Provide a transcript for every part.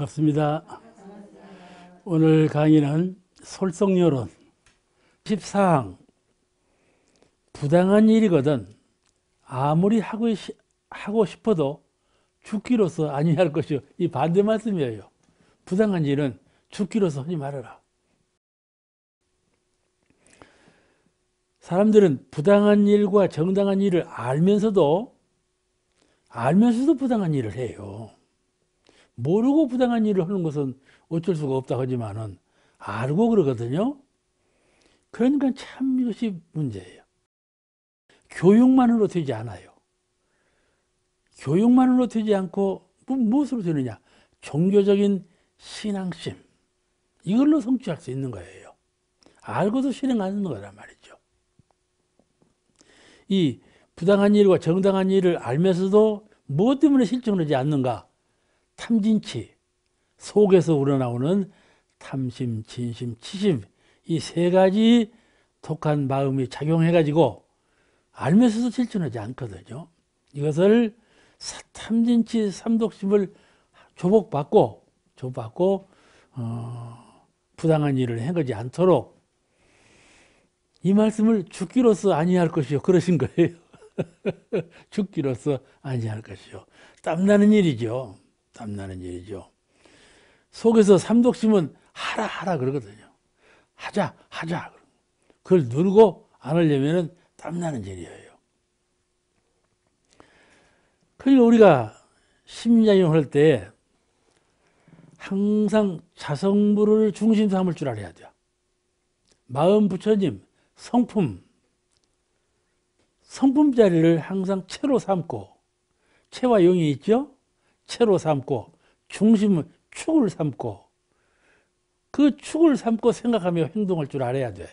반갑습니다. 오늘 강의는 솔성여론 14항 부당한 일이거든 아무리 하고, 하고 싶어도 죽기로서 아니할 것이요 이 반대 말씀이에요. 부당한 일은 죽기로서 하지 말아라. 사람들은 부당한 일과 정당한 일을 알면서도 알면서도 부당한 일을 해요. 모르고 부당한 일을 하는 것은 어쩔 수가 없다 하지만은 알고 그러거든요. 그러니까 참 이것이 문제예요. 교육만으로 되지 않아요. 교육만으로 되지 않고 뭐 무엇으로 되느냐? 종교적인 신앙심 이걸로 성취할 수 있는 거예요. 알고도 실행하는 거란 말이죠. 이 부당한 일과 정당한 일을 알면서도 무엇 때문에 실증을 하지 않는가? 탐진치 속에서 우러나오는 탐심, 진심, 치심 이 세 가지 독한 마음이 작용해 가지고 알면서도 실천하지 않거든요. 이것을 탐진치 삼독심을 조복받고 조복받고 어, 부당한 일을 행하지 않도록 이 말씀을 죽기로서 아니할 것이요 그러신 거예요. 죽기로서 아니할 것이요 땀나는 일이죠. 땀나는 일이죠. 속에서 삼독심은 하라 하라 그러거든요. 하자 하자. 그걸 누르고 안 하려면 땀나는 일이에요. 그러니 우리가 심리작용 할 때 항상 자성부를 중심 삼을 줄 알아야 돼요. 마음 부처님, 성품, 성품 자리를 항상 채로 삼고 채와 용이 있죠? 체로 삼고 중심은 축을 삼고 그 축을 삼고 생각하며 행동할 줄 알아야 돼.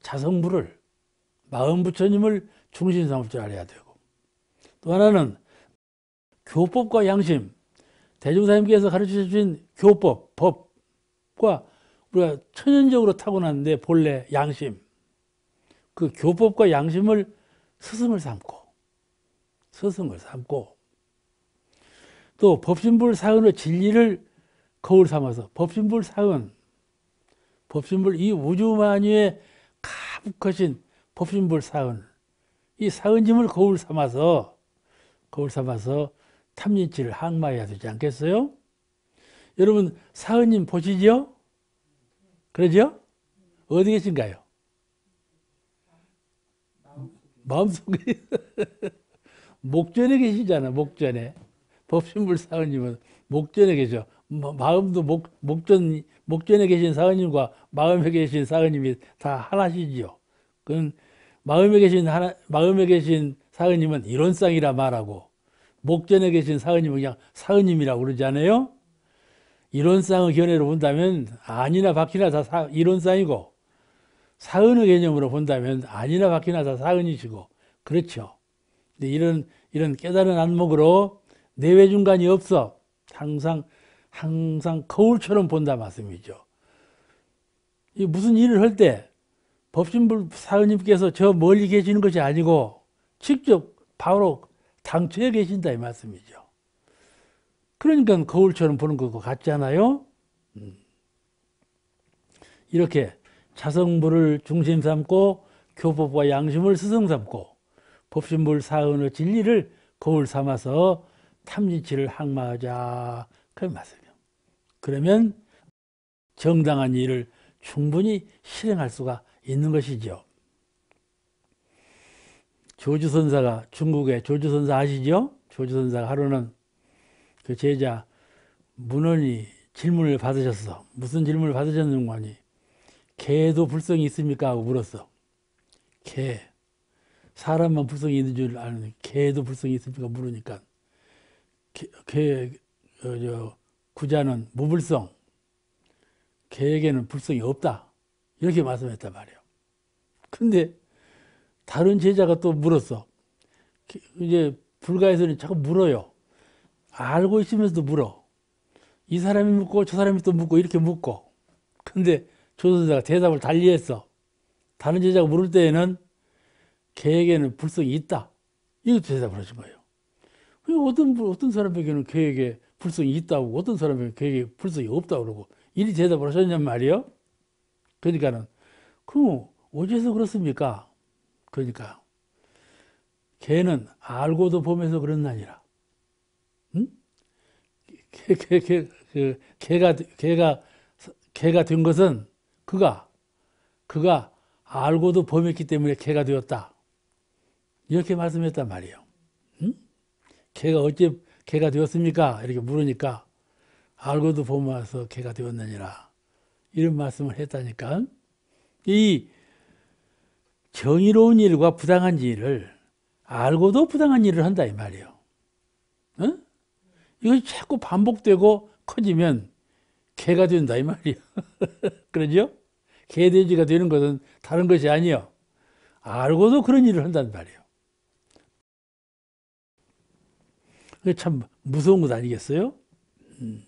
자성부를 마음 부처님을 중심 삼을 줄 알아야 되고 또 하나는 교법과 양심 대중사님께서 가르쳐 주신 교법, 법과 우리가 천연적으로 타고났는데 본래 양심 그 교법과 양심을 스승을 삼고 스승을 삼고 또 법신불 사은의 진리를 거울 삼아서 법신불 사은 법신불 이 우주만유의 가부컷인 법신불 사은 이 사은짐을 거울 삼아서 거울 삼아서 탐진치를 항마해야 되지 않겠어요? 여러분 사은님 보시죠? 그러죠? 어디 계신가요? 마음속에 목전에 계시잖아 목전에 법신불 사원님은 목전에 계셔. 마음도 목, 목전, 목전에 계신 사원님과 마음에 계신 사원님이 다 하나시지요. 그건 마음에 계신 하나, 마음에 계신 사은님은 이론상이라 말하고 목전에 계신 사은님은 그냥 사은님이라고 그러지 않아요? 이론상의 견해로 본다면 아니나 바뀌나 다 사, 이론상이고 사은의 개념으로 본다면 아니나 바뀌나 다 사은이시고 그렇죠. 근데 이런 이런 깨달은 안목으로 내외 중간이 없어. 항상 항상 거울처럼 본다 말씀이죠. 무슨 일을 할 때 법신불 사원님께서 저 멀리 계시는 것이 아니고 직접 바로 당초에 계신다 이 말씀이죠. 그러니까 거울처럼 보는 것 같잖아요. 음. 이렇게 자성부를 중심 삼고 교법과 양심을 스승 삼고 법신불 사은의 진리를 거울 삼아서 탐진치를 항마하자 그런 말씀이요 그러면 정당한 일을 충분히 실행할 수가 있는 것이죠. 조주선사가 중국의 조주선사 아시죠? 조주선사가 하루는 그 제자 문헌이 질문을 받으셨어. 무슨 질문을 받으셨는가 하니 개도 불성이 있습니까? 하고 물었어. 개. 사람만 불성이 있는 줄 아는 개도 불성이 있습니까? 물으니까 개, 어, 저, 구자는 무불성, 개에게는 불성이 없다. 이렇게 말씀했단 말이에요. 근데 다른 제자가 또 물었어. 이제 불가에서는 자꾸 물어요. 알고 있으면서도 물어. 이 사람이 묻고 저 사람이 또 묻고 이렇게 묻고. 근데 조선사가 대답을 달리했어. 다른 제자가 물을 때에는 개에게는 불성이 있다. 이것도 대답을 하지 뭐예요. 그 어떤 어떤 사람에게는 계획에 불성이 있다고 어떤 사람에게 계획에 불성이 없다고 그러고 이리 대답을 하셨냔 말이요. 그러니까는 그럼 어째서 그렇습니까? 그러니까 개는 알고도 보면서 그런나니라. 응? 개, 개, 개, 그, 개가 개가 개가 된 것은 그가 그가 알고도 범했기 때문에 개가 되었다. 이렇게 말씀했단 말이에요. 개가 어찌 개가 되었습니까? 이렇게 물으니까 알고도 보면서 개가 되었느니라 이런 말씀을 했다니까 이 정의로운 일과 부당한 일을 알고도 부당한 일을 한다 이 말이에요. 어? 이것 자꾸 반복되고 커지면 개가 된다 이 말이에요. 그러죠? 개돼지가 되는 것은 다른 것이 아니요. 알고도 그런 일을 한단 말이에요. 그게 참 무서운 것 아니겠어요? 음.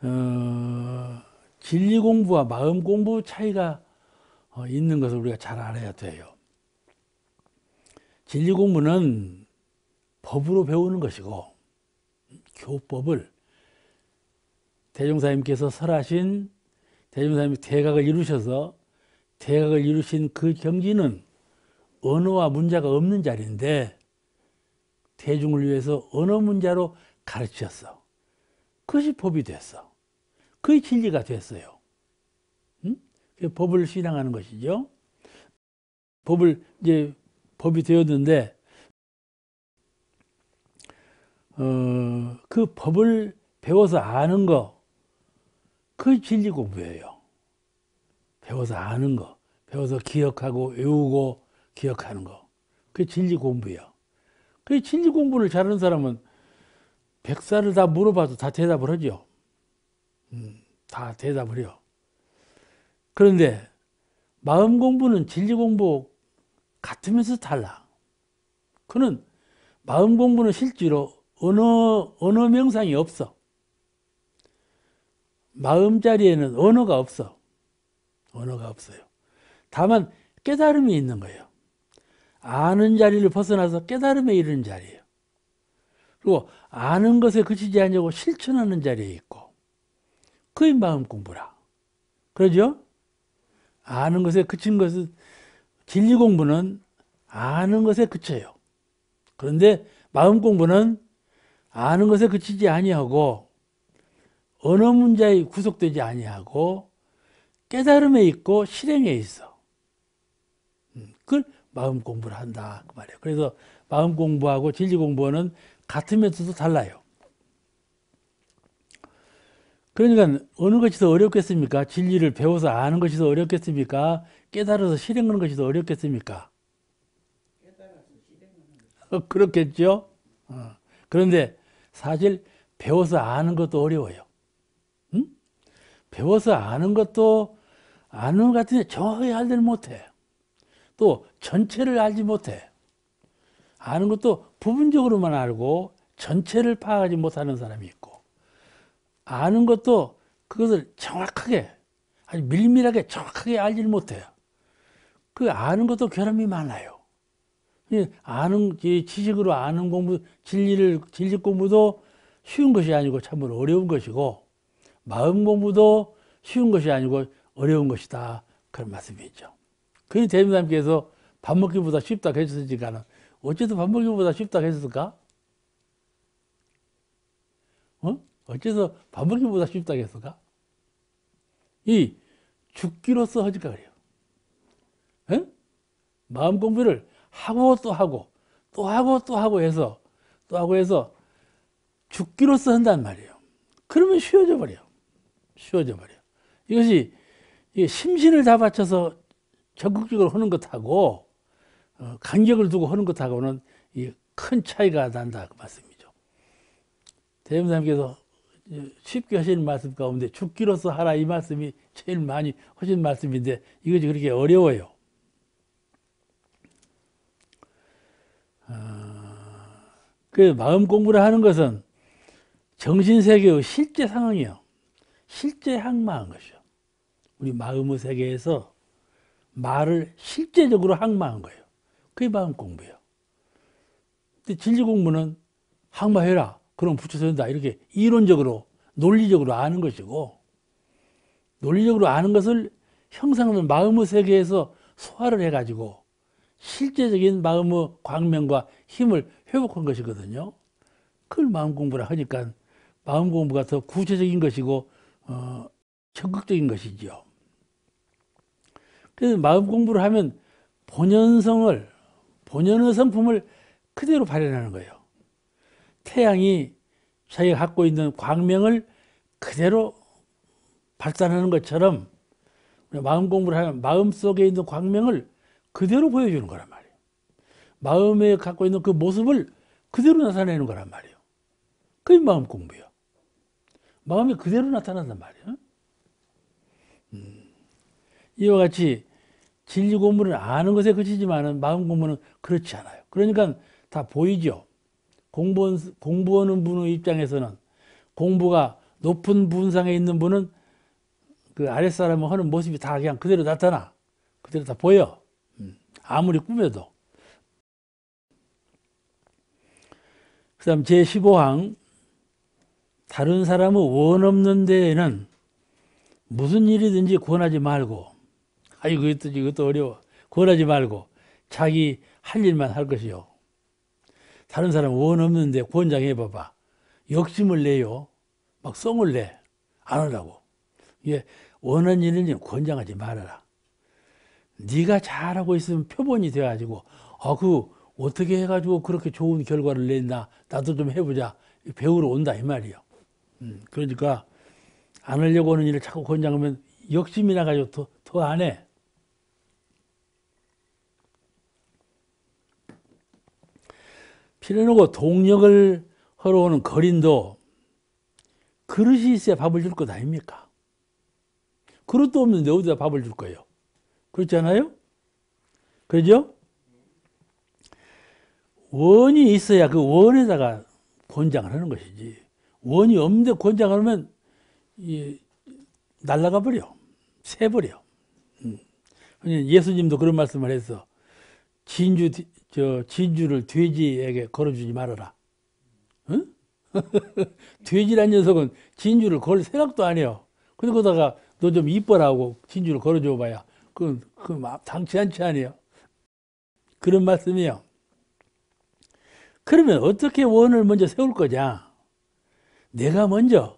어, 진리 공부와 마음 공부 차이가 어, 있는 것을 우리가 잘 알아야 돼요. 진리 공부는 법으로 배우는 것이고 교법을 대종사님께서 설하신 대종사님이 대각을 이루셔서 대각을 이루신 그 경지는 언어와 문자가 없는 자리인데 대중을 위해서 언어 문자로 가르쳤어. 그것이 법이 됐어. 그게 진리가 됐어요. 응? 법을 신앙하는 것이죠. 법을 이제 법이 되었는데 어, 그 법을 배워서 아는 거, 그게 진리 공부예요. 배워서 아는 거, 배워서 기억하고 외우고 기억하는 거. 그게 진리 공부요그 진리 공부를 잘하는 사람은 백사를 다 물어봐도 다 대답을 하죠. 음, 다 대답을 해요. 그런데 마음 공부는 진리 공부 같으면서 달라. 그는 마음 공부는 실제로 언어, 언어 명상이 없어. 마음 자리에는 언어가 없어. 언어가 없어요. 다만 깨달음이 있는 거예요. 아는 자리를 벗어나서 깨달음에 이르는 자리예요. 그리고 아는 것에 그치지 않냐고 실천하는 자리에 있고 그의 마음 공부라. 그러죠? 아는 것에 그친 것은 진리 공부는 아는 것에 그쳐요. 그런데 마음 공부는 아는 것에 그치지 아니하고 언어 문제에 구속되지 아니하고 깨달음에 있고 실행에 있어. 그 마음 공부를 한다 그 말이에요. 그래서 마음 공부하고 진리 공부는 같으면서도 달라요. 그러니까 어느 것이 더 어렵겠습니까? 진리를 배워서 아는 것이 더 어렵겠습니까? 깨달아서 실행하는 것이 더 어렵겠습니까? 어, 그렇겠죠. 어. 그런데 사실 배워서 아는 것도 어려워요. 응? 배워서 아는 것도 아는 것 같은데 정확하게 알지를 못해. 또 전체를 알지 못해. 아는 것도 부분적으로만 알고 전체를 파악하지 못하는 사람이 있고 아는 것도 그것을 정확하게 아주 밀밀하게 정확하게 알지를 못해요. 그 아는 것도 결함이 많아요. 아는 지식으로 아는 공부 진리를 진리 공부도 쉬운 것이 아니고 참으로 어려운 것이고 마음 공부도 쉬운 것이 아니고 어려운 것이다 그런 말씀이죠. 그러니 대미님께서 밥 먹기보다 쉽다 했으니까는 어째서 밥 먹기보다 쉽다 했을까? 어? 어째서 밥 먹기보다 쉽다 했을까? 이 죽기로서 하니까 그래요. 에? 마음 공부를 하고 또 하고 또 하고 또 하고 해서 또 하고 해서 죽기로서 한단 말이에요. 그러면 쉬워져 버려요. 쉬워져 버려요. 이것이 심신을 다 바쳐서 적극적으로 하는 것하고 어, 간격을 두고 하는 것하고는 큰 차이가 난다 그 말씀이죠. 대림사님께서 쉽게 하시는 말씀 가운데 죽기로서 하라 이 말씀이 제일 많이 하신 말씀인데 이것이 그렇게 어려워요. 아, 그 마음 공부를 하는 것은 정신세계의 실제 상황이요. 실제 항마한 것이요. 우리 마음의 세계에서 말을 실제적으로 항마한 거예요. 그게 마음 공부예요. 근데 진리 공부는 항마해라. 그럼 붙여서다 이렇게 이론적으로 논리적으로 아는 것이고 논리적으로 아는 것을 형상하는 마음의 세계에서 소화를 해가지고 실제적인 마음의 광명과 힘을 회복한 것이거든요. 그걸 마음 공부라 하니까 마음 공부가 더 구체적인 것이고 어, 적극적인 것이지요. 그래서 마음 공부를 하면 본연성을 본연의 성품을 그대로 발현하는 거예요. 태양이 자기가 갖고 있는 광명을 그대로 발산하는 것처럼 마음 공부를 하면 마음 속에 있는 광명을 그대로 보여주는 거란 말이에요. 마음에 갖고 있는 그 모습을 그대로 나타내는 거란 말이에요. 그게 마음 공부예요. 마음이 그대로 나타난단 말이에요. 음. 이와 같이 진리 공부은 아는 것에 그치지만 마음 공부는 그렇지 않아요. 그러니까 다 보이죠. 공부원, 공부하는 분의 입장에서는 공부가 높은 분상에 있는 분은 그 아랫사람이 하는 모습이 다 그냥 그대로 나타나. 그대로 다 보여. 음. 아무리 꾸며도. 그 다음 제15항 다른 사람의 원 없는 데에는 무슨 일이든지 권하지 말고 아니 이 그것도 이것도 어려워. 권하지 말고 자기 할 일만 할 것이요. 다른 사람 원 없는데 권장 해봐봐. 욕심을 내요. 막 성을 내. 안 하라고. 이게 원하는 일은 권장하지 말아라. 네가 잘하고 있으면 표본이 돼가지고 아그 어떻게 해가지고 그렇게 좋은 결과를 냈나 나도 좀 해보자 배우러 온다 이 말이요. 음, 그러니까 안 하려고 하는 일을 자꾸 권장하면 욕심이 나가지고 더 안 해. 피려놓고 동력을 허러오는 거린도 그릇이 있어야 밥을 줄 것 아닙니까? 그릇도 없는데 어디다 밥을 줄 거예요? 그렇지 않아요? 그러죠? 원이 있어야 그 원에다가 권장을 하는 것이지. 원이 없는데 권장을 하면 이 날라가 버려. 새 버려. 음. 그러니까 예수님도 그런 말씀을 했어. 진주 저 진주를 돼지에게 걸어주지 말아라. 응? 돼지란 녀석은 진주를 걸 생각도 안 해요. 그데 거다가 너 좀 이뻐라고 진주를 걸어줘 봐야 그건 그 당치 않지 아니에요. 그런 말씀이요. 그러면 어떻게 원을 먼저 세울 거냐? 내가 먼저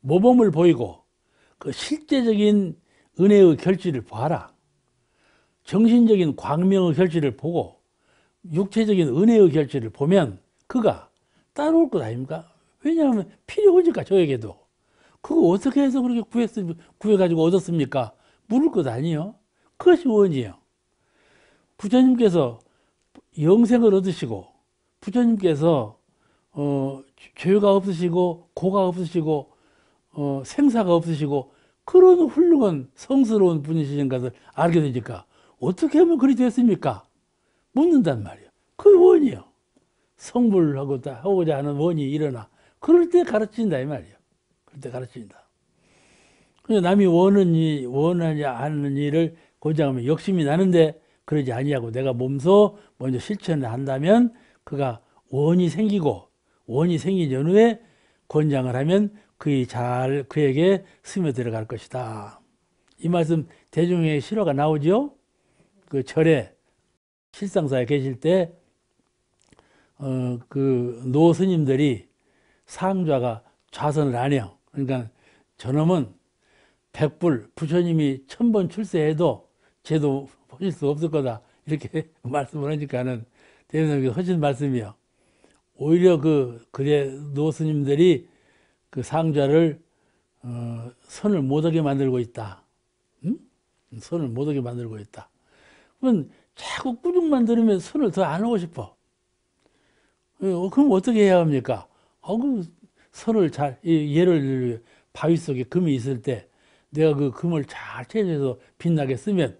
모범을 보이고 그 실제적인 은혜의 결실을 봐라. 정신적인 광명의 결실을 보고 육체적인 은혜의 결제를 보면 그가 따라올 것 아닙니까? 왜냐하면 필요 오니까 저에게도 그거 어떻게 해서 그렇게 구했, 구해가지고 얻었습니까? 물을 것 아니에요. 그것이 원이에요. 부처님께서 영생을 얻으시고 부처님께서 어, 죄가 없으시고 고가 없으시고 어, 생사가 없으시고 그런 훌륭한 성스러운 분이신 것을 알게 되니까 어떻게 하면 그리 됐습니까? 묻는단 말이에요. 그 원이요. 성불하고 다 하고자 하는 원이 일어나. 그럴 때 가르친다, 이 말이에요. 그럴 때 가르친다. 그러니까 남이 원하 이, 원하지 않는 일을 고장하면 욕심이 나는데 그러지 아니하고 내가 몸소 먼저 실천을 한다면 그가 원이 생기고 원이 생긴 연후에 권장을 하면 그의 잘 그에게 스며들어갈 것이다. 이 말씀 대중의 실화가 나오죠. 그 절에 실상사에 계실 때, 어, 그, 노 스님들이 상좌가 좌선을 안 해요. 그러니까 저놈은 백불, 부처님이 천번 출세해도 쟤도 보실 수 없을 거다. 이렇게 말씀을 하니까는 대선님께서 하신 말씀이요. 오히려 그, 그대 노 스님들이 그 상좌를, 어, 선을 못하게 만들고 있다. 응? 음? 선을 못하게 만들고 있다. 그건 자꾸 꾸중만 들으면 술을 더 안 하고 싶어. 예, 어, 그럼 어떻게 해야 합니까? 어, 그 설을 잘, 예를 바위 속에 금이 있을 때 내가 그 금을 잘 채취해서 빛나게 쓰면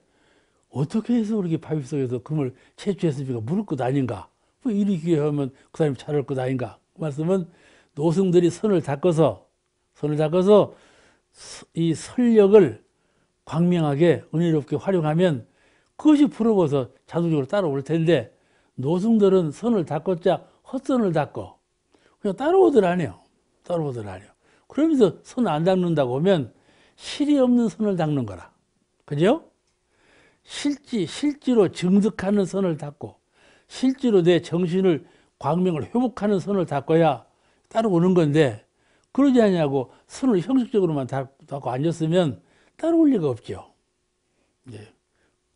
어떻게 해서 그렇게 바위 속에서 금을 채취했습니까? 물을 것 아닌가? 뭐 이렇게 하면 그 사람이 잘할 것 아닌가? 그 말씀은 노승들이 선을 닦아서, 선을 닦아서 이 설력을 광명하게 은혜롭게 활용하면 그것이 부러워서 자동적으로 따라올 텐데 노승들은 선을 닦았자 헛선을 닦고 그냥 따라오더라네요. 따라오더라네요. 그러면서 선 안 닦는다고 하면 실이 없는 선을 닦는 거라. 그죠? 실지, 실제로 증득하는 선을 닦고 실제로 내 정신을 광명을 회복하는 선을 닦아야 따라오는 건데 그러지 않냐고 선을 형식적으로만 닦고 앉았으면 따라올 리가 없죠. 예.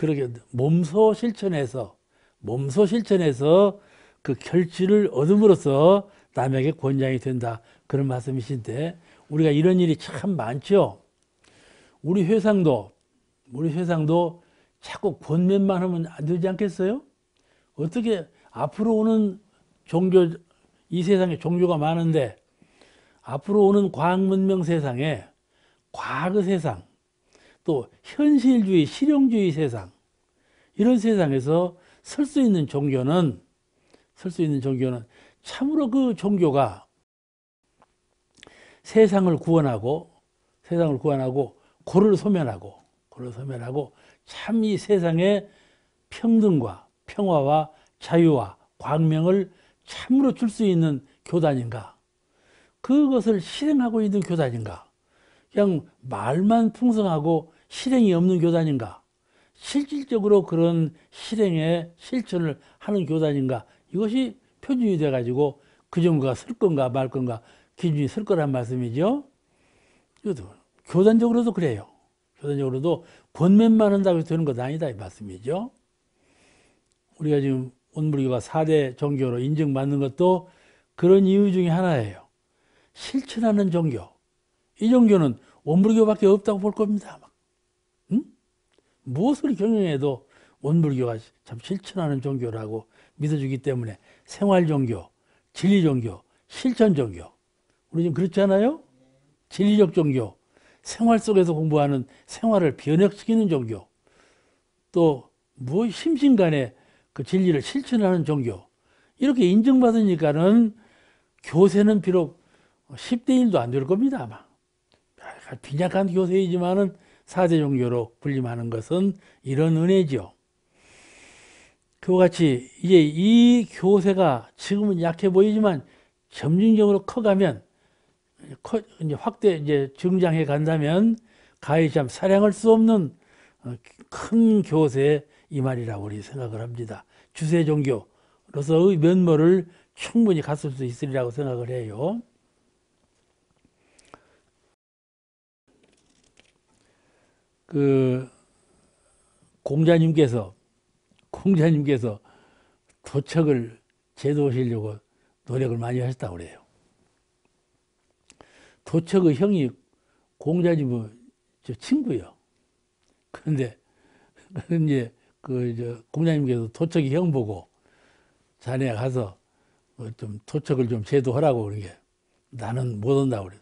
그렇게 몸소 실천해서 몸소 실천해서 그 결실을 얻음으로써 남에게 권장이 된다 그런 말씀이신데 우리가 이런 일이 참 많죠. 우리 회상도 우리 회상도 자꾸 권면만 하면 안 되지 않겠어요? 어떻게 앞으로 오는 종교 이 세상에 종교가 많은데 앞으로 오는 과학문명 세상에 과거 세상 또 현실주의 실용주의 세상 이런 세상에서 설 수 있는 종교는 설 수 있는 종교는 참으로 그 종교가 세상을 구원하고 세상을 구원하고 고를 소멸하고 고를 소멸하고 참 이 세상의 평등과 평화와 자유와 광명을 참으로 줄 수 있는 교단인가? 그것을 실행하고 있는 교단인가? 그냥 말만 풍성하고 실행이 없는 교단인가? 실질적으로 그런 실행에 실천을 하는 교단인가 이것이 표준이 돼가지고 그 정부가 쓸 건가 말 건가 기준이 쓸 거란 말씀이죠. 이것도 교단적으로도 그래요. 교단적으로도 권면만 한다고 해서 되는 것 아니다 이 말씀이죠. 우리가 지금 온무교가 4대 종교로 인정받는 것도 그런 이유 중에 하나예요. 실천하는 종교. 이 종교는 온무교밖에 없다고 볼 겁니다. 무엇을 경영해도 원불교가 참 실천하는 종교라고 믿어주기 때문에 생활 종교, 진리 종교, 실천 종교. 우리 지금 그렇지 않아요? 진리적 종교, 생활 속에서 공부하는 생활을 변혁시키는 종교, 또무뭐 심신 간에 그 진리를 실천하는 종교. 이렇게 인정받으니까는 교세는 비록 10대 1도 안 될 겁니다, 아마. 아, 빈약한 교세이지만은 사대 종교로 불림하는 것은 이런 은혜죠. 그와 같이 이제 이 교세가 지금은 약해 보이지만 점진적으로 커가면 커, 이제 확대 이제 증장해 간다면 가히 참 사량할 수 없는 어, 큰 교세의 이 말이라고 우리 생각을 합니다. 주세 종교로서의 면모를 충분히 갖을 수 있으리라고 생각을 해요. 그 공자님께서 공자님께서 도척을 제도하시려고 노력을 많이 하셨다고 그래요. 도척의 형이 공자님은저 친구요. 그런데 이제 그저 공자님께서 도척이 형 보고 자네 가서 어 좀 도척을 좀 제도하라고 그러게 나는 못 온다고 그래.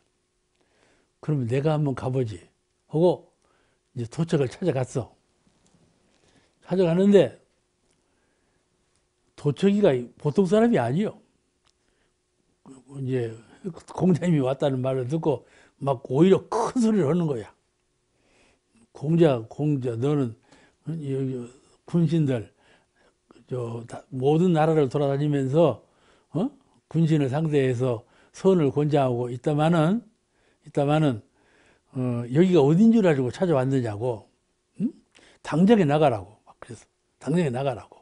그럼 내가 한번 가보지. 하고 이제 도착을 찾아갔어. 찾아가는데 도척이가 보통 사람이 아니요. 이제 공자님이 왔다는 말을 듣고 막 오히려 큰 소리를 하는 거야. 공자, 공자, 너는 여기 군신들 저 모든 나라를 돌아다니면서 어? 군신을 상대해서 선을 권장하고 있다마는 있다마는 어, 여기가 어딘 줄 알고 찾아왔느냐고 응? 당장에 나가라고 막 그래서 당장에 나가라고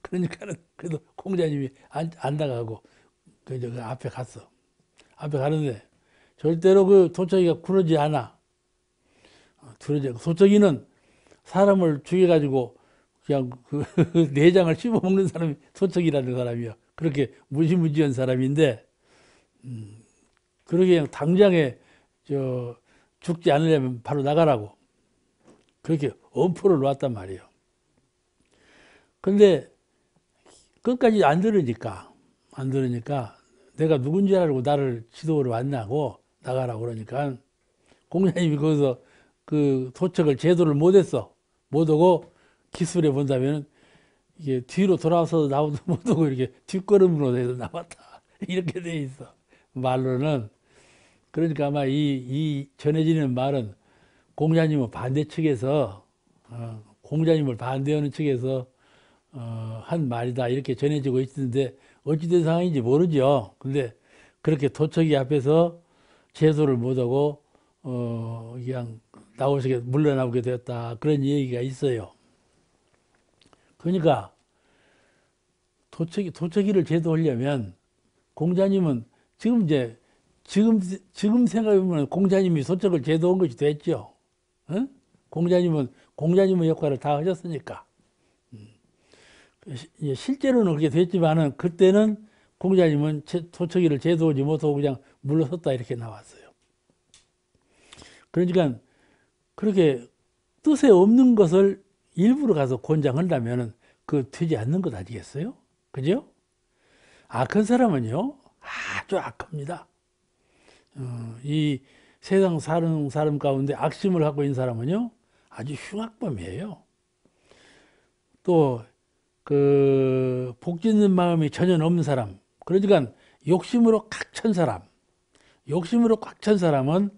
그러니까는 그래도 공자님이 안, 안 나가고 그이그 그 앞에 갔어 앞에 가는데 절대로 그 도적이가 굴르지 않아 어, 두려지 도적이는 사람을 죽여가지고 그냥 그 내장을 씹어먹는 사람이 도적이라는 사람이야 그렇게 무시무지한 사람인데 음, 그러게 당장에 저 죽지 않으려면 바로 나가라고 그렇게 엄포를 놓았단 말이에요. 근데 끝까지 안 들으니까 안 들으니까 내가 누군지 알고 나를 지도를 왔냐고 나가라고 그러니까 공자님이 거기서 그 도척을 제도를 못했어 못오고 기술해 본다면 이게 뒤로 돌아서 나오도 못오고 이렇게 뒷걸음으로 해서 나왔다 이렇게 돼 있어 말로는 그러니까 아마 이, 이 전해지는 말은 공자님은 반대 측에서 어, 공자님을 반대하는 측에서 어, 한 말이다 이렇게 전해지고 있는데 어찌된 상황인지 모르죠. 근데 그렇게 도척이 앞에서 제소를 못하고 어, 그냥 나오시게 물러나오게 되었다 그런 얘기가 있어요. 그러니까 도척이 도척이를 제도하려면 공자님은 지금 이제 지금, 지금 생각해보면 공자님이 소책을 제도한 것이 됐죠. 응? 어? 공자님은, 공자님의 역할을 다 하셨으니까. 음. 그 실제로는 그렇게 됐지만은 그때는 공자님은 소책이를 제도하지 못하고 그냥 물러섰다 이렇게 나왔어요. 그러니까 그렇게 뜻에 없는 것을 일부러 가서 권장한다면은 그 되지 않는 것 아니겠어요? 그죠? 악한 사람은요, 아주 악합니다. 어, 이 세상 사는 사람 가운데 악심을 갖고 있는 사람은요 아주 흉악범이에요. 또 그 복짓는 마음이 전혀 없는 사람 그러니까 욕심으로 꽉 찬 사람 욕심으로 꽉 찬 사람은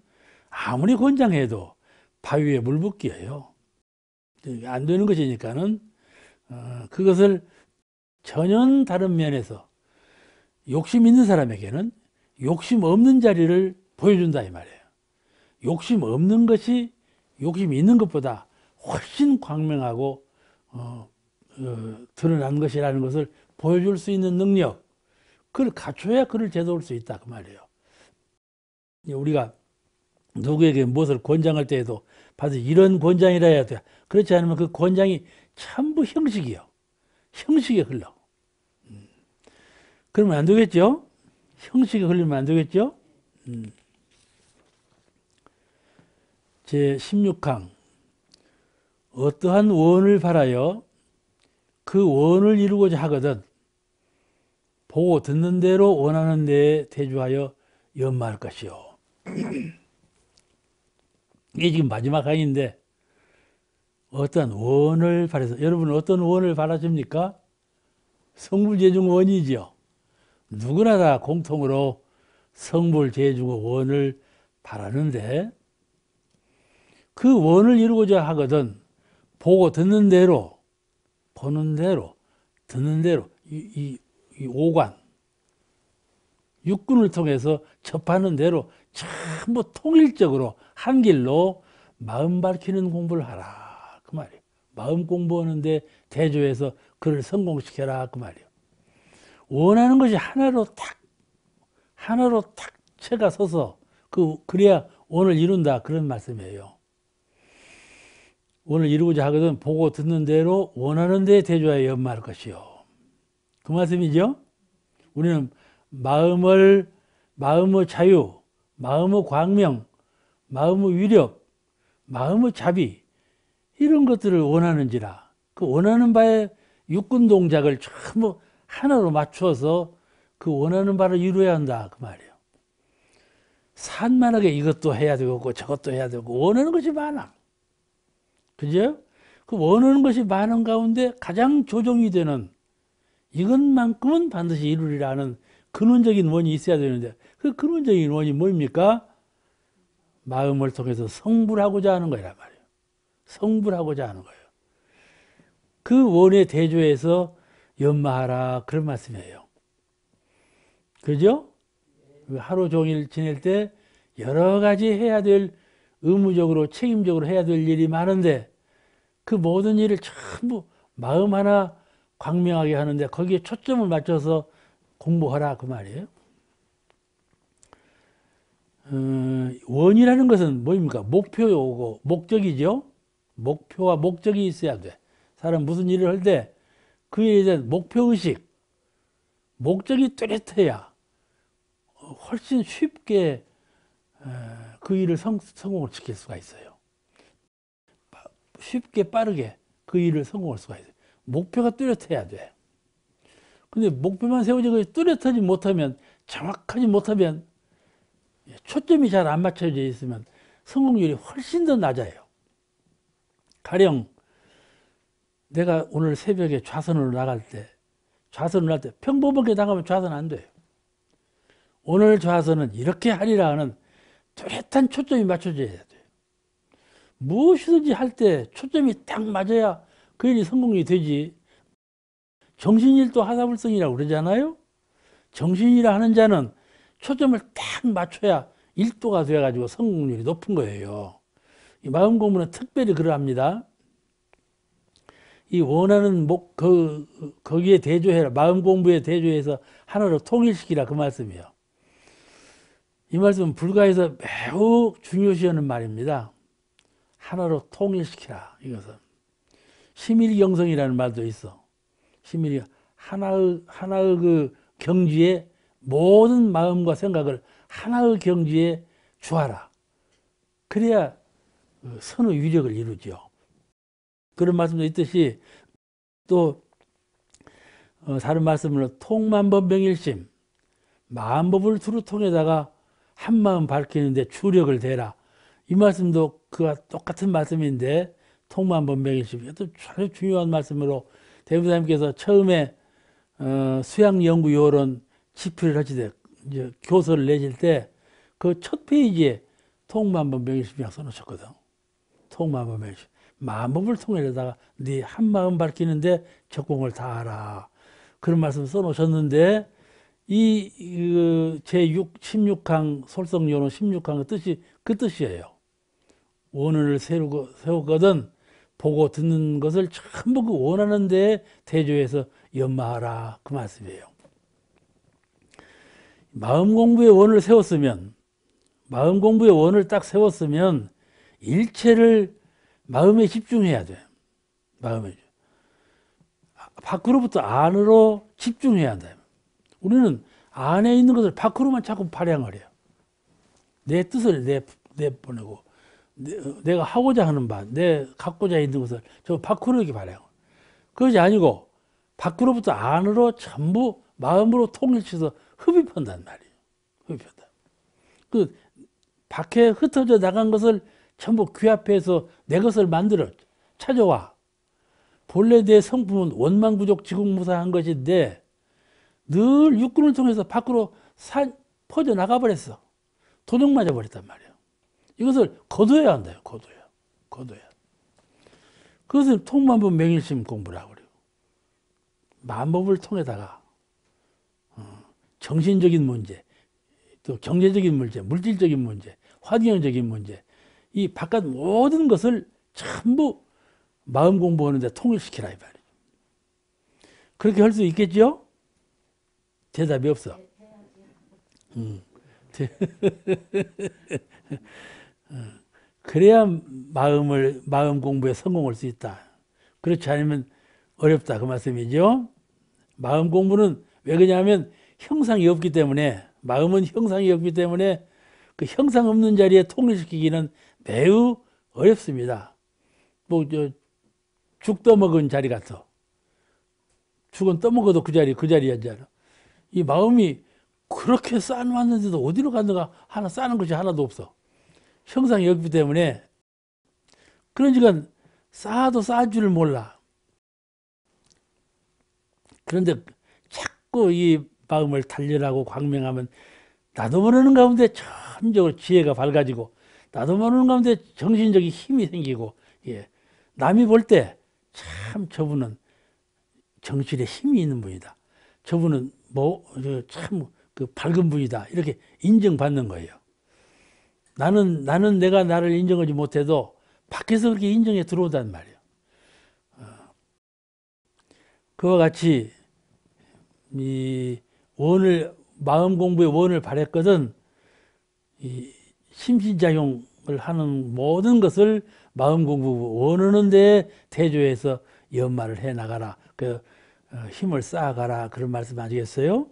아무리 권장해도 바위에 물붓기예요. 안 되는 것이니까는 어, 그것을 전혀 다른 면에서 욕심 있는 사람에게는 욕심 없는 자리를 보여준다 이 말이에요. 욕심 없는 것이 욕심 있는 것보다 훨씬 광명하고 어, 어, 드러난 것이라는 것을 보여줄 수 있는 능력 그걸 갖춰야 그를 제도할 수 있다 그 말이에요. 우리가 누구에게 무엇을 권장할 때에도 반드 시 이런 권장이라 해야 돼. 그렇지 않으면 그 권장이 전부 형식이요. 형식에 흘러. 음. 그러면 안 되겠죠? 형식에 걸리면 안 되겠죠? 음. 제 16항 어떠한 원을 바라여 그 원을 이루고자 하거든 보고 듣는 대로 원하는 데 대주하여 연마할 것이요 이게 지금 마지막 항인데 어떤 원을 바라서 여러분 어떤 원을 바라십니까? 성불재중 원이지요 누구나 다 공통으로 성불 제주고 원을 바라는데 그 원을 이루고자 하거든 보고 듣는 대로 보는 대로 듣는 대로 이, 이, 이 오관 육군을 통해서 접하는 대로 전부 통일적으로 한 길로 마음 밝히는 공부를 하라 그 말이에요 마음 공부하는데 대조해서 그를 성공시켜라 그 말이에요 원하는 것이 하나로 탁 하나로 탁 채가 서서 그 그래야 원을 이룬다 그런 말씀이에요. 원을 이루고자 하거든 보고 듣는 대로 원하는 데 대조하여 연마할 것이요. 그 말씀이죠. 우리는 마음을 마음의 자유, 마음의 광명, 마음의 위력, 마음의 자비 이런 것들을 원하는지라 그 원하는 바에 육군 동작을 전부 하나로 맞춰서 그 원하는 바를 이루어야 한다 그 말이에요. 산만하게 이것도 해야 되고 저것도 해야 되고 원하는 것이 많아. 그죠? 그 원하는 것이 많은 가운데 가장 조정이 되는 이것만큼은 반드시 이루리라는 근원적인 원이 있어야 되는데 그 근원적인 원이 뭡니까? 마음을 통해서 성불하고자 하는 거란 말이에요. 성불하고자 하는 거예요. 그 원의 대조에서 연마하라 그런 말씀이에요. 그죠? 하루 종일 지낼 때 여러 가지 해야 될 의무적으로 책임적으로 해야 될 일이 많은데 그 모든 일을 전부 마음 하나 광명하게 하는데 거기에 초점을 맞춰서 공부하라 그 말이에요. 음, 원이라는 것은 뭡니까? 목표고 목적이죠. 목표와 목적이 있어야 돼. 사람 무슨 일을 할때 그에 대한 목표의식, 목적이 뚜렷해야 훨씬 쉽게 그 일을 성, 성공을 지킬 수가 있어요. 쉽게 빠르게 그 일을 성공할 수가 있어요. 목표가 뚜렷해야 돼. 근데 목표만 세우지 뚜렷하지 못하면 정확하지 못하면 예, 초점이 잘 안 맞춰져 있으면 성공률이 훨씬 더 낮아요. 가령 내가 오늘 새벽에 좌선으로 나갈 때 좌선을 할 때 평범하게 나가면 좌선 안 돼요. 오늘 좌선은 이렇게 하리라 하는 뚜렷한 초점이 맞춰져야 돼 무엇이든지 할 때 초점이 딱 맞아야 그 일이 성공이 되지. 정신일도 하사불성이라고 그러잖아요. 정신이라 하는 자는 초점을 딱 맞춰야 일도가 돼가지고 성공률이 높은 거예요. 마음 공부는 특별히 그러합니다. 이 원하는 목, 그, 거기에 대조해라. 마음 공부에 대조해서 하나로 통일시키라. 그 말씀이요. 이 말씀은 불가에서 매우 중요시하는 말입니다. 하나로 통일시키라. 이것은. 심일경성이라는 말도 있어. 심일이 하나의, 하나의 그 경지에 모든 마음과 생각을 하나의 경지에 주하라. 그래야 그 선의 위력을 이루죠. 그런 말씀도 있듯이 또 어, 다른 말씀으로 통만법명일심 만법을 두루 통에다가 한마음 밝히는데 주력을 대라 이 말씀도 그와 똑같은 말씀인데 통만법명일심 이것도 아주 중요한 말씀으로 대부사님께서 처음에 어, 수양연구요론 지필을 하시되 이제 교서를 내실 때 그 첫 페이지에 통만법명일심이라고 써놓으셨거든 통만법명일심 마음을 통해다가 네 한마음 밝히는데 적공을 다하라. 그런 말씀 써놓으셨는데 이 제6, 1 6강 솔성요론 1 6강의 뜻이 그 뜻이에요. 원을 세우고, 세우거든 보고 듣는 것을 전부 그 원하는 데에 대조해서 연마하라 그 말씀이에요. 마음 공부의 원을 세웠으면 마음 공부의 원을 딱 세웠으면 일체를 마음에 집중해야 돼. 마음에. 밖으로부터 안으로 집중해야 돼. 우리는 안에 있는 것을 밖으로만 자꾸 발양을 해요. 내 뜻을 내, 내보내고, 내, 가 하고자 하는 바, 내 갖고자 있는 것을 저 밖으로 이렇게 발양을. 그것이 아니고, 밖으로부터 안으로 전부 마음으로 통일시켜서 흡입한단 말이에요. 흡입한다. 그 밖에 흩어져 나간 것을 전부 귀 앞에서 내 것을 만들어 찾아와. 본래 내 성품은 원망부족 지국무사한 것인데 늘 육군을 통해서 밖으로 사, 퍼져 나가버렸어. 도둑 맞아버렸단 말이에요. 이것을 거둬야 한다요. 거둬야. 거둬야. 그것을 통만법 명일심 공부라고 그래요. 만법을 통해다가 어, 정신적인 문제, 또 경제적인 문제, 물질적인 문제, 환경적인 문제, 이 바깥 모든 것을 전부 마음 공부하는데 통일시키라 이 말이죠. 그렇게 할 수 있겠죠? 대답이 없어. 음. 그래야 마음을 마음 공부에 성공할 수 있다. 그렇지 않으면 어렵다 그 말씀이죠. 마음 공부는 왜 그러냐면 형상이 없기 때문에 마음은 형상이 없기 때문에 그 형상 없는 자리에 통일시키기는 매우 어렵습니다. 뭐, 저, 죽 떠먹은 자리 같아. 죽은 떠먹어도 그 자리, 그 자리야, 자리. 이 마음이 그렇게 쌓아았는데도 어디로 갔는가 하나 싸는 것이 하나도 없어. 형상이 없기 때문에. 그러니까 쌓아도 쌓을 줄 몰라. 그런데 자꾸 이 마음을 단련하고 광명하면 나도 모르는 가운데 점점 지혜가 밝아지고 나도 모르는 가운데 정신적인 힘이 생기고 예. 남이 볼 때 참 저분은 정신에 힘이 있는 분이다. 저분은 뭐참그 밝은 분이다. 이렇게 인정받는 거예요. 나는 나는 내가 나를 인정하지 못해도 밖에서 그렇게 인정해 들어오단 말이에요. 어. 그와 같이 이 원을 마음 공부의 원을 발했거든. 이 심신작용을 하는 모든 것을 마음 공부 원하는 데 대조해서 연말을해 나가라. 그 어, 힘을 쌓아가라. 그런 말씀 아니겠어요?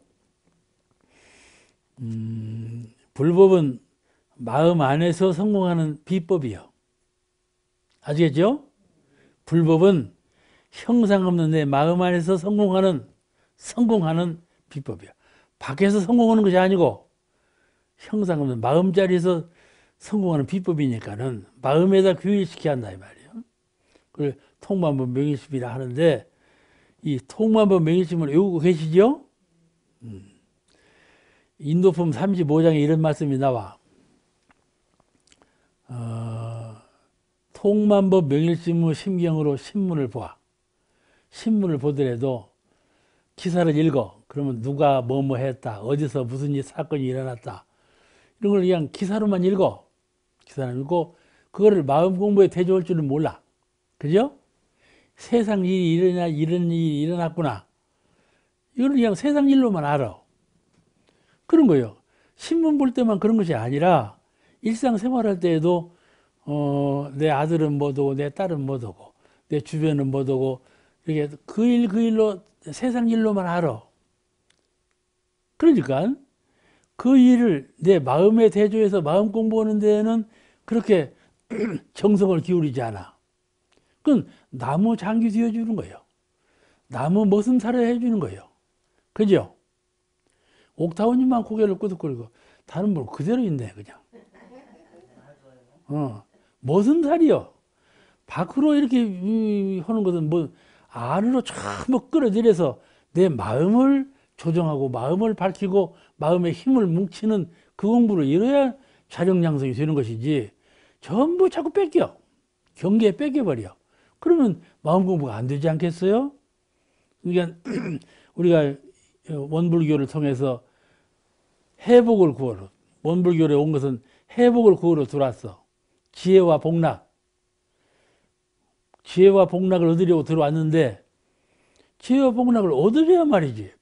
음, 불법은 마음 안에서 성공하는 비법이요. 아시겠죠? 불법은 형상 없는 내 마음 안에서 성공하는 성공하는 비법이야. 밖에서 성공하는 것이 아니고 형상은 마음 자리에서 성공하는 비법이니까는 마음에다 교육시켜야 한다 이 말이에요. 그걸 통만법 명일심이라 하는데 이 통만법 명일심을 외우고 계시죠? 음. 인도품 35장에 이런 말씀이 나와. 어, 통만법 명일신문 심경으로 신문을 보아. 신문을 보더라도 기사를 읽어. 그러면 누가 뭐뭐 했다. 어디서 무슨 일 사건이 일어났다. 이런 걸 그냥 기사로만 읽어. 기사를 읽고 그거를 마음 공부에 대조할 줄은 몰라. 그죠? 세상 일이 일어나 이런 일이 일어났구나. 이거는 그냥 세상 일로만 알아. 그런 거예요. 신문 볼 때만 그런 것이 아니라 일상생활할 때에도 어, 내 아들은 뭐더고 내 딸은 뭐더고 내 주변은 뭐더고 이렇게 그일그 그 일로 세상 일로만 알아. 그러니까 그 일을 내 마음에 대조해서 마음 공부하는 데에는 그렇게 정성을 기울이지 않아. 그건 나무 장기 지어주는 거예요. 나무 머슴살을 해주는 거예요. 그죠? 옥타원님만 고개를 끄덕거리고 다른 뭘 그대로 있네 그냥. 어, 머슴살이요. 밖으로 이렇게 하는 것은 뭐 안으로 쫙뭐 끌어들여서 내 마음을 조정하고 마음을 밝히고 마음의 힘을 뭉치는 그 공부를 이뤄야 자력 양성이 되는 것이지 전부 자꾸 뺏겨 경계에 뺏겨버려 그러면 마음 공부가 안 되지 않겠어요? 그러니까 우리가 원불교를 통해서 회복을 구하러 원불교를온 것은 회복을 구하러 들어왔어 지혜와 복락 지혜와 복락을 얻으려고 들어왔는데 지혜와 복락을 얻으려 말이지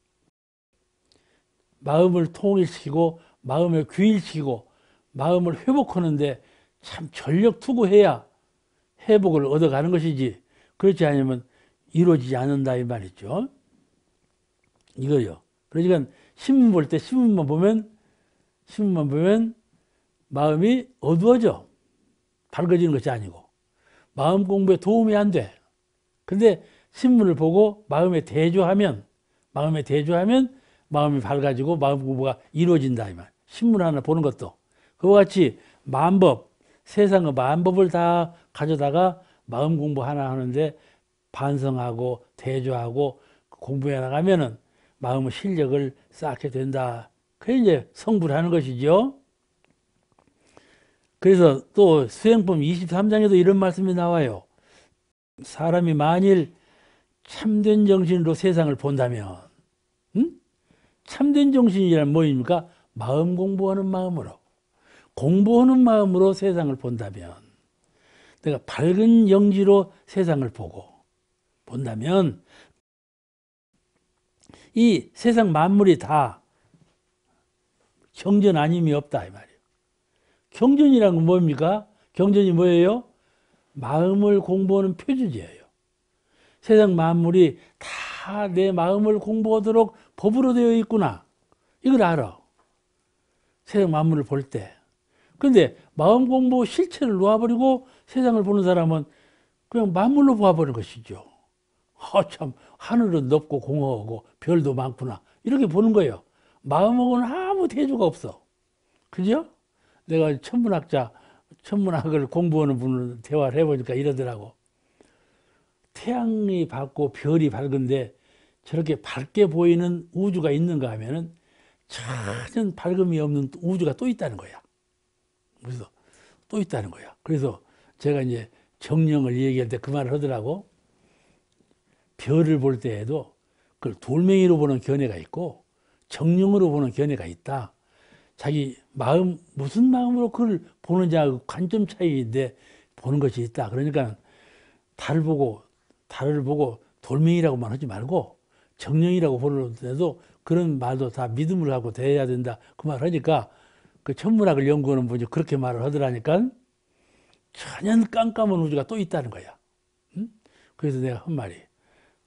마음을 통일시키고 마음을 귀일시키고 마음을 회복하는데 참 전력 투구해야 회복을 얻어가는 것이지 그렇지 않으면 이루어지지 않는다 이 말이죠. 이거요. 그러니까 신문 볼 때 신문만 보면 신문만 보면 마음이 어두워져 밝아지는 것이 아니고 마음 공부에 도움이 안 돼. 근데 신문을 보고 마음에 대조하면 마음에 대조하면 마음이 밝아지고 마음 공부가 이루어진다 이 말. 신문 하나 보는 것도 그와 같이 만법 세상의 만법을 그 다 가져다가 마음 공부 하나 하는데 반성하고 대조하고 공부해 나가면은 마음의 실력을 쌓게 된다. 그게 이제 성불하는 것이죠. 그래서 또 수행법 23장에도 이런 말씀이 나와요. 사람이 만일 참된 정신으로 세상을 본다면 참된 정신이란 뭐입니까? 마음 공부하는 마음으로 공부하는 마음으로 세상을 본다면 내가 밝은 영지로 세상을 보고 본다면 이 세상 만물이 다 경전 아님이 없다 이 말이에요. 경전이란 건 뭡니까? 경전이 뭐예요? 마음을 공부하는 표준이에요. 세상 만물이 다 내 마음을 공부하도록 법으로 되어 있구나. 이걸 알아. 세상 만물을 볼 때. 근데 마음 공부 실체를 놓아버리고 세상을 보는 사람은 그냥 만물로 보아버리는 것이죠. 어, 참, 하늘은 높고 공허하고 별도 많구나. 이렇게 보는 거예요. 마음하고는 아무 대조가 없어. 그죠? 내가 천문학자, 천문학을 공부하는 분을 대화를 해보니까 이러더라고. 태양이 밝고 별이 밝은데 저렇게 밝게 보이는 우주가 있는가 하면은 전혀 밝음이 없는 우주가 또 있다는 거야. 그래서 또 있다는 거야. 그래서 제가 이제 정령을 얘기할 때 그 말을 하더라고. 별을 볼 때에도 그 돌멩이로 보는 견해가 있고 정령으로 보는 견해가 있다. 자기 마음 무슨 마음으로 그걸 보느냐 관점 차이인데 보는 것이 있다. 그러니까 달을 보고 달을 보고 돌멩이라고만 하지 말고 정령이라고 부르는데도 그런 말도 다 믿음을 하고 대해야 된다. 그말을 하니까 그 천문학을 연구하는 분이 그렇게 말을 하더라니까 전혀 깜깜한 우주가 또 있다는 거야. 응? 그래서 내가 한 말이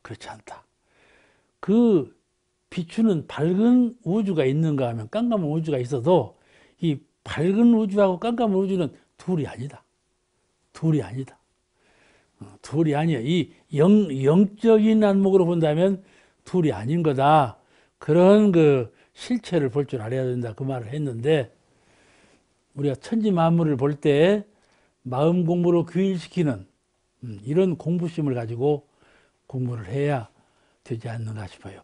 그렇지 않다. 그 비추는 밝은 우주가 있는가 하면 깜깜한 우주가 있어도 이 밝은 우주하고 깜깜한 우주는 둘이 아니다. 둘이 아니다. 어, 둘이 아니야. 이 영, 영적인 안목으로 본다면 둘이 아닌 거다. 그런 그 실체를 볼 줄 알아야 된다. 그 말을 했는데 우리가 천지 만물을 볼 때 마음 공부로 귀일시키는 음, 이런 공부심을 가지고 공부를 해야 되지 않는가 싶어요.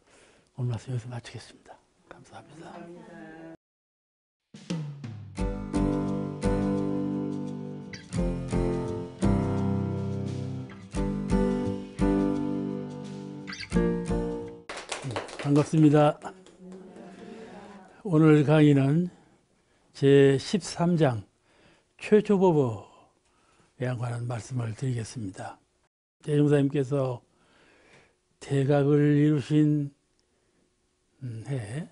오늘 말씀 여기서 마치겠습니다 감사합니다. 감사합니다. 반갑습니다. 오늘 강의는 제13장 최초법에 관한 말씀을 드리겠습니다. 대종사님께서 대각을 이루신 음, 해,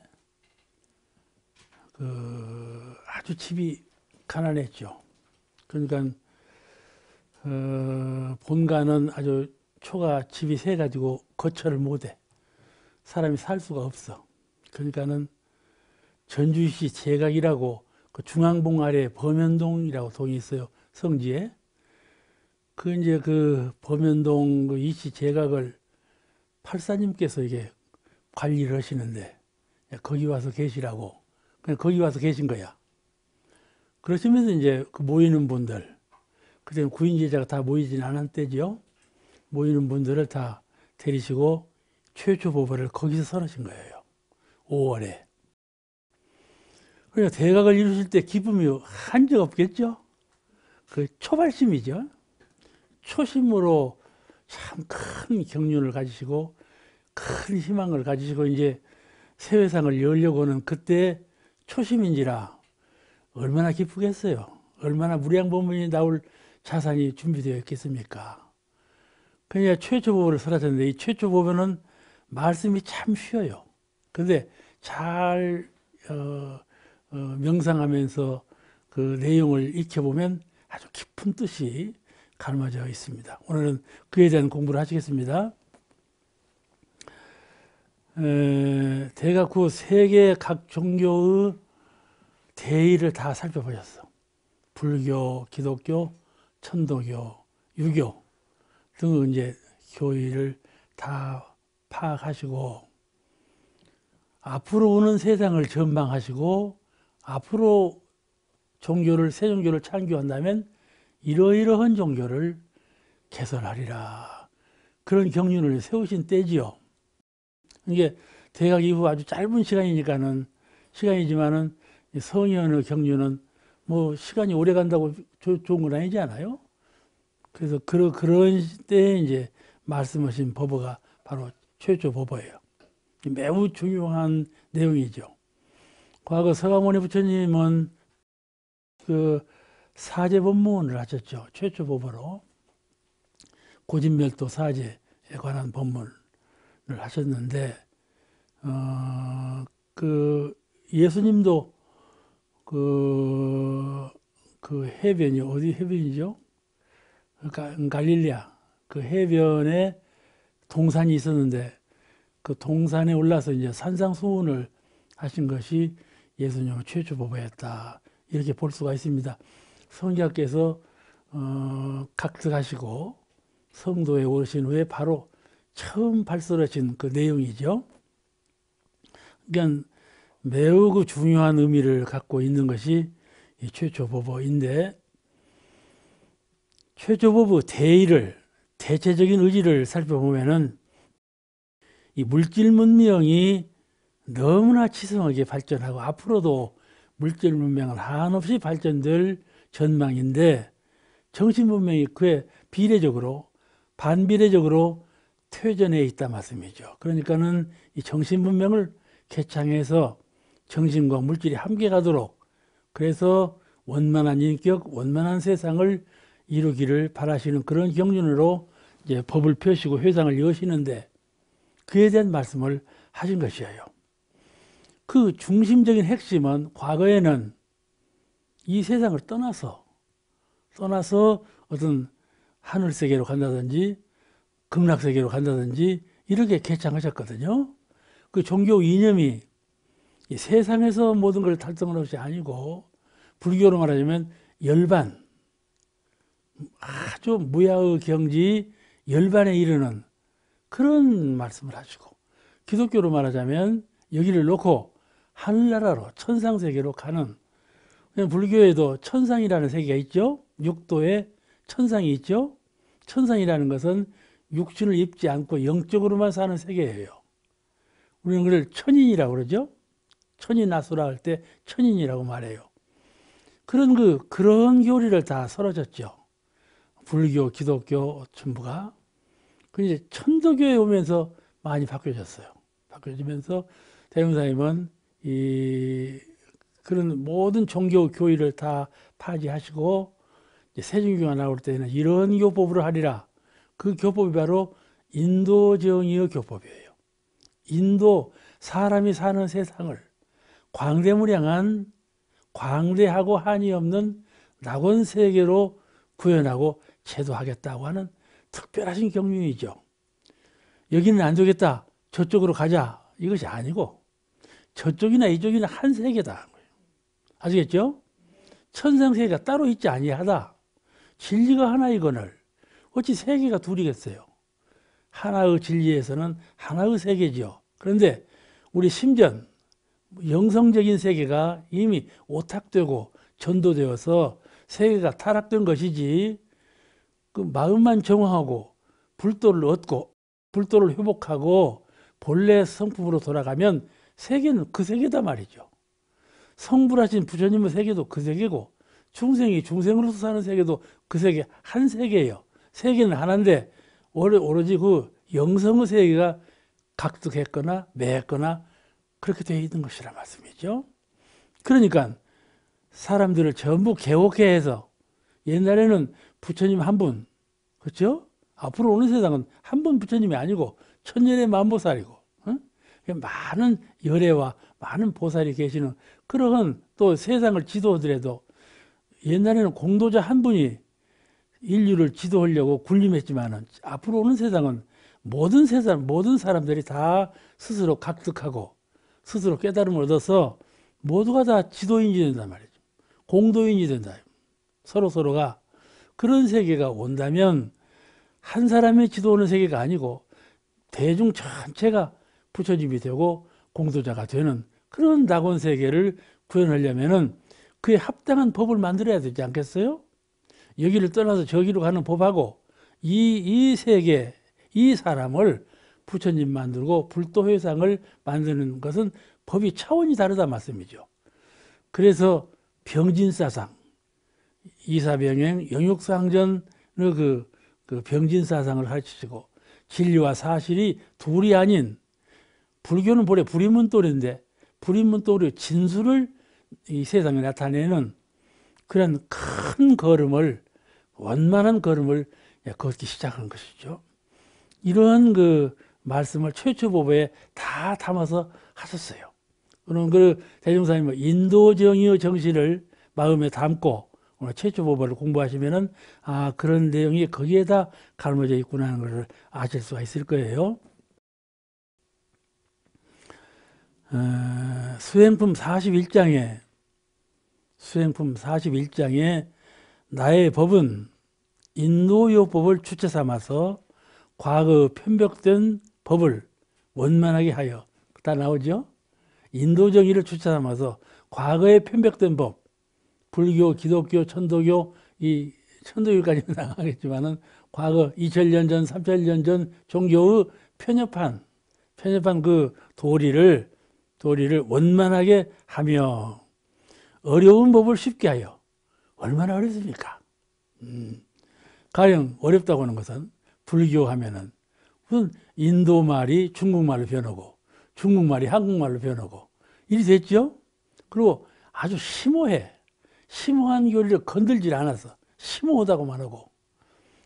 그 아주 집이 가난했죠. 그러니까 어, 본가는 아주 초가 집이 세 가지고 거처를 못해. 사람이 살 수가 없어. 그러니까는 전주시 제각이라고 그 중앙봉 아래 범현동이라고 동이 있어요. 성지에. 그 이제 그 범현동 그이씨 제각을 팔사님께서 이게 관리를 하시는데 거기 와서 계시라고 그냥 거기 와서 계신 거야. 그러시면서 이제 그 모이는 분들 그때 구인 제자가 다모이진않았대지요 모이는 분들을 다 데리시고 최초 보발을 거기서 설하신 거예요. 5월에. 그러 그러니까 대각을 이루실 때 기쁨이 한 적 없겠죠? 그 초발심이죠. 초심으로 참 큰 경륜을 가지시고 큰 희망을 가지시고 이제 새 회상을 열려고 하는 그때 초심인지라 얼마나 기쁘겠어요. 얼마나 무량법문이 나올 자산이 준비되어 있겠습니까? 그러 그러니까 최초 보배 설하셨는데 이 최초 보배 말씀이 참 쉬워요. 근데 잘 어, 어, 명상하면서 그 내용을 익혀보면 아주 깊은 뜻이 가 갈마져 있습니다. 오늘은 그에 대한 공부를 하시겠습니다. 에, 대각후 세계 각 종교의 대의를 다 살펴보셨어. 불교, 기독교, 천도교, 유교 등의 이제 교의를 다 파악하시고 앞으로 오는 세상을 전망하시고 앞으로 종교를 새 종교를 창조한다면 이러이러한 종교를 개설하리라 그런 경륜을 세우신 때지요. 이게 대학 이후 아주 짧은 시간이니까는 시간이지만은 성현의 경륜은 뭐 시간이 오래 간다고 좋은 건 아니지 않아요? 그래서 그러, 그런 때에 이제 말씀하신 법어가 바로 최초 법어예요. 매우 중요한 내용이죠. 과거 서강원의 부처님은 그 사제 법문을 하셨죠. 최초 법어로 고진멸도 사제에 관한 법문을 하셨는데 어, 그 예수님도 그, 그 해변이 어디 해변이죠? 그러니까 갈릴리아 그 해변에 동산이 있었는데 그 동산에 올라서 이제 산상수훈을 하신 것이 예수님의 최초 보배였다 이렇게 볼 수가 있습니다. 성자께서 어, 각색하시고 성도에 오신 후에 바로 처음 발설하신 그 내용이죠. 그러니까 매우 그 중요한 의미를 갖고 있는 것이 최초 보보인데 최초 보보 대의를 대체적인 의지를 살펴보면은 이 물질 문명이 너무나 치성하게 발전하고 앞으로도 물질 문명은 한없이 발전될 전망인데 정신 문명이 그에 비례적으로 반비례적으로 퇴전해 있다 말씀이죠. 그러니까는 이 정신 문명을 개창해서 정신과 물질이 함께 가도록 그래서 원만한 인격, 원만한 세상을 이루기를 바라시는 그런 경륜으로 이제 법을 펴시고 회상을 여시는데 그에 대한 말씀을 하신 것이에요. 그 중심적인 핵심은 과거에는 이 세상을 떠나서 떠나서 어떤 하늘 세계로 간다든지 극락 세계로 간다든지 이렇게 개창하셨거든요. 그 종교 이념이 세상에서 모든 걸 탈등하는 것이 아니고 불교로 말하자면 열반 아주 무야의 경지 열반에 이르는 그런 말씀을 하시고 기독교로 말하자면 여기를 놓고 하늘나라로 천상세계로 가는 불교에도 천상이라는 세계가 있죠. 육도에 천상이 있죠. 천상이라는 것은 육신을 입지 않고 영적으로만 사는 세계예요. 우리는 그를 천인이라고 그러죠. 천인나수라할 때 천인이라고 말해요. 그런 그 그런 교리를 다 쓰러졌죠. 불교, 기독교 전부가 그 이제 천도교에 오면서 많이 바뀌어졌어요. 바뀌어지면서 대웅사님은 이 그런 모든 종교 교의를 다 파기하시고 세종교가 나올 때는 이런 교법으로 하리라. 그 교법이 바로 인도정의 교법이에요. 인도 사람이 사는 세상을 광대무량한 광대하고 한이 없는 낙원 세계로 구현하고 제도하겠다고 하는 특별하신 경륜이죠. 여기는 안 되겠다. 저쪽으로 가자. 이것이 아니고 저쪽이나 이쪽이나 한 세계다. 아시겠죠? 천상세계가 따로 있지 아니하다. 진리가 하나이거늘 어찌 세계가 둘이겠어요? 하나의 진리에서는 하나의 세계지 그런데 우리 심전 영성적인 세계가 이미 오탁되고 전도되어서 세계가 타락된 것이지 그 마음만 정화하고 불도를 얻고 불도를 회복하고 본래 성품으로 돌아가면 세계는 그 세계다 말이죠. 성불하신 부처님의 세계도 그 세계고 중생이 중생으로서 사는 세계도 그 세계 한 세계예요. 세계는 하나인데 오로지 그 영성의 세계가 각득했거나 매했거나 그렇게 되어 있는 것이라 말씀이죠. 그러니까 사람들을 전부 개옥해 해서 옛날에는 부처님 한 분, 그렇죠? 앞으로 오는 세상은 한 분 부처님이 아니고 천년의 만보살이고 응? 그러니까 많은 열애와 많은 보살이 계시는 그러한 또 세상을 지도하더라도 옛날에는 공도자 한 분이 인류를 지도하려고 군림했지만 앞으로 오는 세상은 모든 세상 모든 사람들이 다 스스로 각득하고 스스로 깨달음을 얻어서 모두가 다 지도인이 된단 말이죠. 공도인이 된다. 서로 서로가 그런 세계가 온다면 한 사람이 지도하는 세계가 아니고 대중 전체가 부처님이 되고 공도자가 되는 그런 낙원 세계를 구현하려면은 그에 합당한 법을 만들어야 되지 않겠어요? 여기를 떠나서 저기로 가는 법하고 이, 이 세계, 이 사람을 부처님 만들고 불도회상을 만드는 것은 법이 차원이 다르다 말씀이죠. 그래서 병진사상, 이사병행 영육상전의 그, 그 병진사상을 하시고 진리와 사실이 둘이 아닌 불교는 본래 불임문돌인데 불임문돌의 진술을이 세상에 나타내는 그런 큰 걸음을 원만한 걸음을 걷기 시작한 것이죠. 이런 그 말씀을 최초 법에다 담아서 하셨어요. 그럼 그 대종사님은 인도정의 정신을 마음에 담고 오늘 어, 최초 법을 공부하시면은 아 그런 내용이 거기에다 갈무져 있구나 하는 것을 아실 수가 있을 거예요. 어, 수행품 41장에 수행품 41장에 나의 법은 인도요법을 주체 삼아서 과거 편벽된 법을 원만하게 하여 다 나오죠. 인도 정의를 주체 삼아서 과거에 편벽된 법 불교, 기독교, 천도교 이 천도교까지는 나가겠지만은 과거 2000년 전, 3000년 전 종교의 편협한 편협한 그 도리를 도리를 원만하게 하며 어려운 법을 쉽게 하여 얼마나 어렵습니까? 음, 가령 어렵다고 하는 것은 불교하면은 무슨 인도 말이 중국말로 변하고 중국말이 한국말로 변하고 이리 됐죠? 그리고 아주 심오해. 심오한 교리를 건들질 않아서 심오하다고 말하고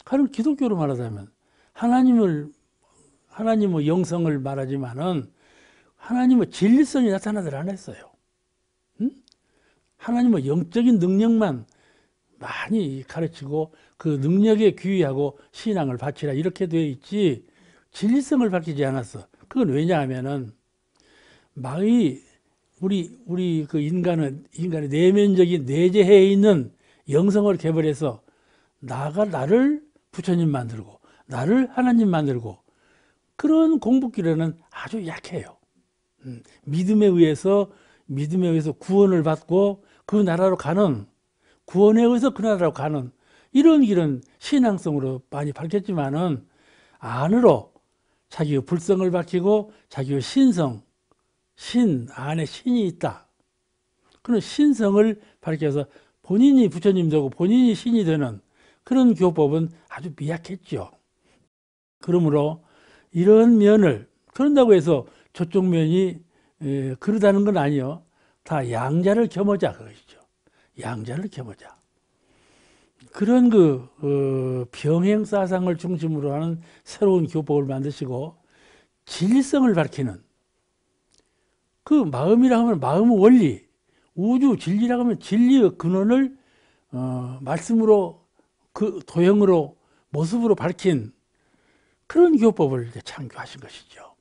그럼 기독교로 말하자면 하나님을 하나님의 영성을 말하지만은 하나님의 진리성이 나타나질 않았어요. 하나님의 영적인 능력만 많이 가르치고 그 능력에 귀의하고 신앙을 바치라 이렇게 되어 있지 진리성을 바뀌지 않았어. 그건 왜냐하면은 마의 우리 우리 그 인간은 인간의 내면적인 내재해 있는 영성을 개발해서 나가 나를 부처님 만들고 나를 하나님 만들고 그런 공부기로는 아주 약해요. 음, 믿음에 의해서 믿음에 의해서 구원을 받고 그 나라로 가는 구원에 의해서 그 나라로 가는 이런 길은 신앙성으로 많이 밝혔지만은 안으로 자기의 불성을 밝히고 자기의 신성 신 안에 신이 있다. 그런 신성을 밝혀서 본인이 부처님 되고 본인이 신이 되는 그런 교법은 아주 미약했죠. 그러므로 이런 면을 그런다고 해서 저쪽 면이 에, 그러다는 건 아니요. 다 양자를 겸하자 그것이죠. 양자를 겸하자. 그런 그 어, 병행 사상을 중심으로 하는 새로운 교법을 만드시고 진리성을 밝히는 그 마음이라 하면 마음의 원리, 우주 진리라 고 하면 진리의 근원을 어, 말씀으로 그 도형으로 모습으로 밝힌 그런 교법을 이제 창조하신 것이죠.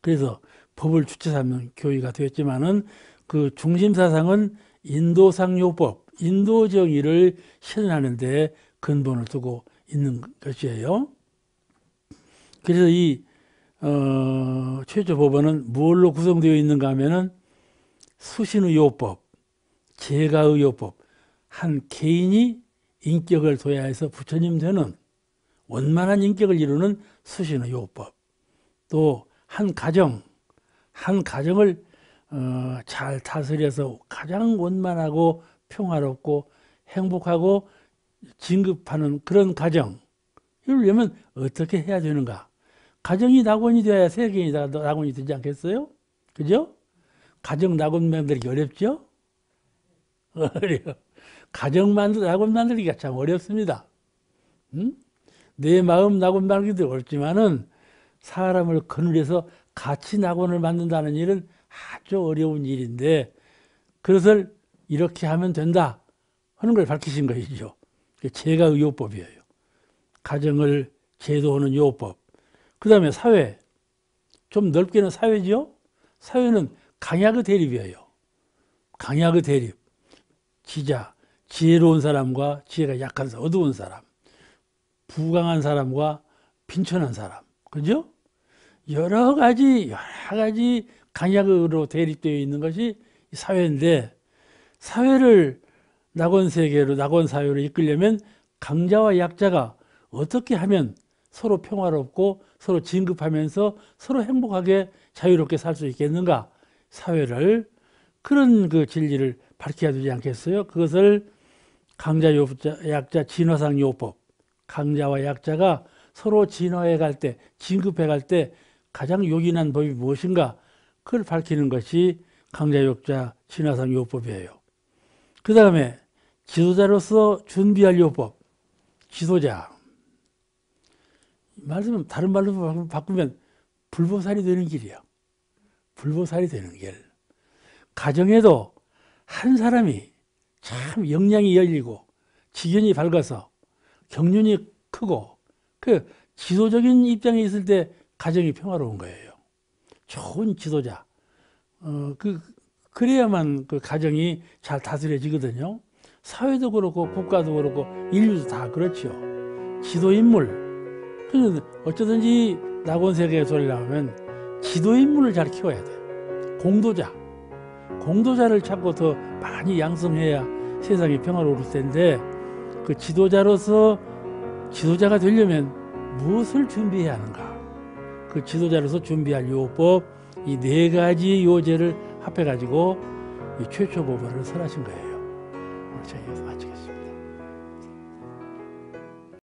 그래서 법을 주체 삼는 교의가 되었지만은 그 중심 사상은 인도상요법, 인도 정의를 실현하는데 근본을 두고 있는 것이에요. 그래서 이 어, 최초 법원은 무얼로 구성되어 있는가 하면은 수신의요법, 제가의요법, 한 개인이 인격을 소야해서 부처님 되는 원만한 인격을 이루는 수신의요법, 또 한 가정, 한 가정을 어, 잘 다스려서 가장 원만하고 평화롭고 행복하고 진급하는 그런 가정, 이러려면 어떻게 해야 되는가? 가정이 낙원이 되어야 세계인이 낙원이 되지 않겠어요? 그죠? 가정 낙원 만들기 어렵죠? 어려요. 가정 만들, 낙원 만들기가 참 어렵습니다. 음? 내 마음 낙원 만들기도 어렵지만은 사람을 거느려서 같이 낙원을 만든다는 일은 아주 어려운 일인데 그것을 이렇게 하면 된다 하는 걸 밝히신 것이죠. 제가 요법이에요. 가정을 제도하는 요법. 그 다음에 사회. 좀 넓게는 사회죠? 사회는 강약의 대립이에요. 강약의 대립. 지자, 지혜로운 사람과 지혜가 약한 사람, 어두운 사람. 부강한 사람과 빈천한 사람. 그죠? 여러 가지, 여러 가지 강약으로 대립되어 있는 것이 사회인데, 사회를 낙원 세계로, 낙원 사회로 이끌려면 강자와 약자가 어떻게 하면 서로 평화롭고 서로 진급하면서 서로 행복하게 자유롭게 살 수 있겠는가? 사회를 그런 그 진리를 밝혀야 되지 않겠어요? 그것을 강자 요자 약자 진화상 요법 강자와 약자가 서로 진화해 갈 때, 진급해 갈 때 가장 요긴한 법이 무엇인가? 그걸 밝히는 것이 강자 욕자 진화상 요법이에요. 그 다음에 지도자로서 준비할 요법, 지도자. 말씀 다른 말로 바꾸면 불보살이 되는 길이야. 불보살이 되는 길. 가정에도 한 사람이 참 역량이 열리고 지견이 밝아서 경륜이 크고 그 지도적인 입장에 있을 때 가정이 평화로운 거예요. 좋은 지도자. 어, 그, 그래야만 그 가정이 잘 다스려지거든요. 사회도 그렇고 국가도 그렇고 인류도 다 그렇죠. 지도인물, 그 어쩌든지 낙원세계에 소리라 하면 지도인물을 잘 키워야 돼 공도자. 공도자를 찾고 더 많이 양성해야 세상이 평화로울 텐데 그 지도자로서 지도자가 되려면 무엇을 준비해야 하는가? 그 지도자로서 준비할 요법 이 네 가지 요제를 합해 가지고 최초 법원을 설하신 거예요. 오늘 저희에서 마치겠습니다.